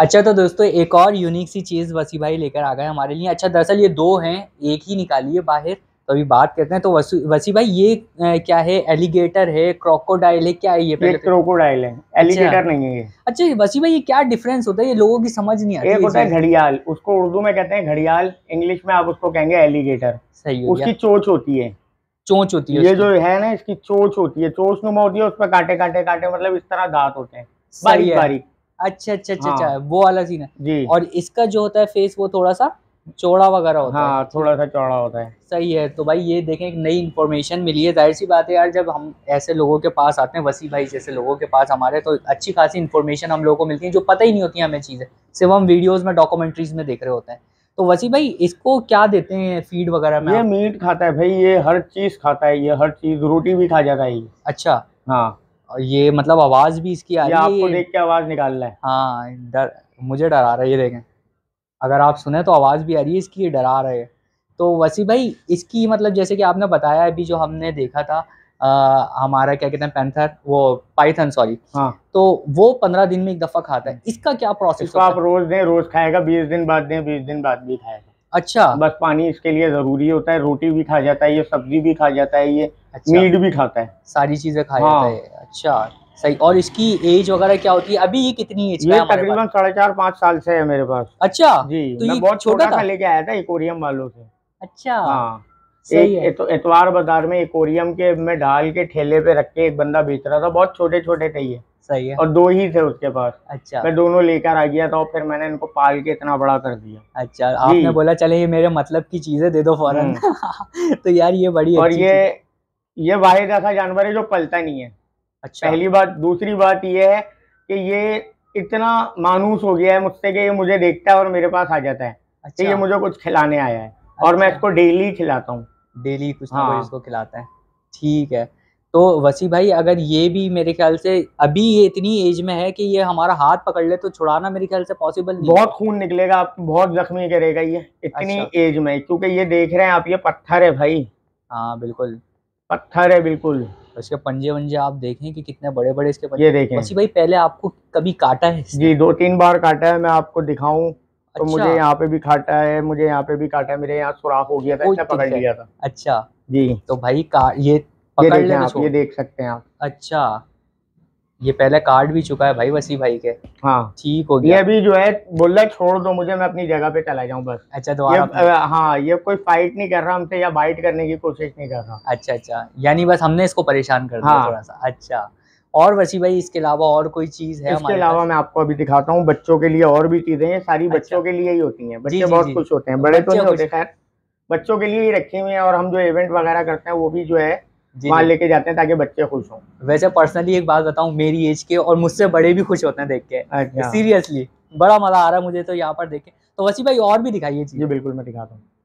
अच्छा तो दोस्तों एक और यूनिक सी चीज़ वसी भाई लेकर आ गए हमारे लिए अच्छा दरअसल ये दो हैं एक ही निकाली है बाहर तो अभी बात करते हैं तो वसी वसी भाई ये क्या है एलिगेटर है क्रोकोडाइल है क्या है ये क्रोकोडाइल है एलिगेटर अच्छा, नहीं है ये अच्छा वसी भाई ये क्या डिफरेंस होता है ये लोगों की समझ नहीं आती एक होता है घड़ियाल उसको उर्दू में कहते हैं घड़ियाल इंग्लिश में आप उसको कहेंगे एलिगेटर सही उसकी चोच होती है चोच होती है ये जो है ना इसकी चोच होती है चोच नुमा होती है उसमें कांटे कांटे कांटे मतलब इस तरह दांत होते हैं बारीक बारीक अच्छा अच्छा अच्छा अच्छा हाँ। वो वाला सीन है जी और इसका जो होता है फेस वो थोड़ा सा चौड़ा वगैरह होता हाँ, है थोड़ा सा चौड़ा होता है सही है तो भाई ये देखें एक नई इन्फॉर्मेशन मिली है जाहिर सी बात है यार जब हम ऐसे लोगों के पास आते हैं वसी भाई जैसे लोगों के पास हमारे तो अच्छी खासी इन्फॉर्मेशन हम लोगों को मिलती है जो पता ही नहीं होती है हमें चीज़ें सिर्फ हम वीडियोज़ में डॉक्यूमेंट्रीज में देख रहे होते हैं तो वसी भाई इसको क्या देते हैं फीड वगैरह में ये मीट खाता है भाई ये हर चीज़ खाता है ये हर चीज़ रोटी भी खा जाता है अच्छा हाँ और ये मतलब आवाज भी इसकी आ रही है आपको देख के आवाज निकालना है हाँ डर मुझे डरा रहा है ये देखें अगर आप सुने तो आवाज़ भी आ रही है इसकी डरा रहे है तो वसी भाई इसकी मतलब जैसे कि आपने बताया अभी जो हमने देखा था आ, हमारा क्या कहते हैं पैंथर वो पाइथन सॉरी हाँ तो वो पंद्रह दिन में एक दफ़ा खाता है इसका क्या प्रोसेस इसको आप रोज़ दें रोज़ खाएगा बीस दिन बाद दें बीस दिन बाद भी खाएगा अच्छा बस पानी इसके लिए ज़रूरी होता है रोटी भी खा जाता है ये सब्जी भी खा जाता है ये अच्छा। मीट भी खाता है सारी चीजें खा हाँ। है अच्छा सही और इसकी एज वगैरह क्या होती है अभी ये कितनी एज ये तकरीबन साढ़े चार पाँच साल से है मेरे पास अच्छा जी तो मैं बहुत छोटा था लेके आया था इकोरियम वालों से अच्छा हाँ एक एतवार बाजार में एकोरियम के में डाल के ठेले पे रख के एक बंदा बेच रहा था बहुत छोटे छोटे थे ये सही है और दो ही थे उसके पास अच्छा मैं दोनों लेकर आ गया था और फिर मैंने इनको पाल के इतना बड़ा कर दिया अच्छा आपने बोला चले ये मेरे मतलब की चीजें दे दो फौरन हम्म। तो यार ये बड़ी और ये ये वाहिद ऐसा जानवर है जो पलता नहीं है अच्छा पहली बात दूसरी बात यह है कि ये इतना मानूस हो गया है मुझसे कि ये मुझे देखता है और मेरे पास आ जाता है अच्छा ये मुझे कुछ खिलाने आया है अच्छा। और मैं अच्छा। इसको डेली खिलाता हूँ डेली कुछ हाँ। इसको खिलाता है ठीक है तो वसी भाई अगर ये भी मेरे ख्याल से अभी ये इतनी एज में है कि ये हमारा हाथ पकड़ ले तो छुड़ाना मेरे ख्याल से पॉसिबल नहीं बहुत खून निकलेगा आप बहुत जख्मी करेगा ये इतनी अच्छा। एज में क्योंकि ये देख रहे हैं आप ये पत्थर है भाई हाँ बिल्कुल पत्थर है बिल्कुल इसके पंजे वंजे आप देखें कि कितने बड़े बड़े इसके पंजे ये देखें वसी भाई पहले आपको कभी काटा है जी दो तीन बार काटा है मैं आपको दिखाऊं तो अच्छा। मुझे यहाँ पे भी काटा है मुझे यहाँ पे भी काटा है मेरे यहाँ सुराख हो गया था पकड़ लिया था अच्छा जी तो भाई का ये पकड़ देखें आप ये देख सकते हैं आप अच्छा ये पहले कार्ड भी चुका है भाई वसी भाई के हाँ ठीक हो गया ये अभी जो है बोल रहा छोड़ दो मुझे मैं अपनी जगह पे चला जाऊँ बस अच्छा तो ये, हाँ ये कोई फाइट नहीं कर रहा हमसे या बाइट करने की कोशिश नहीं कर रहा अच्छा अच्छा यानी बस हमने इसको परेशान कर दिया हाँ। थोड़ा सा अच्छा और वसी भाई इसके अलावा और कोई चीज है इसके अलावा मैं आपको अभी दिखाता हूँ बच्चों के लिए और भी चीजें हैं सारी अच्छा। बच्चों के लिए ही होती हैं बच्चे बहुत खुश होते हैं बड़े तो नहीं होते खैर बच्चों के लिए ही रखी हुई है और हम जो इवेंट वगैरह करते हैं वो भी जो है वहाँ लेके जाते हैं ताकि बच्चे खुश हों वैसे पर्सनली एक बात बताऊँ मेरी एज के और मुझसे बड़े भी खुश होते हैं देख के सीरियसली अच्छा। बड़ा मजा आ रहा है मुझे तो यहाँ पर देख के तो वसी भाई और भी दिखाइए चीज़ बिल्कुल मैं दिखाता हूँ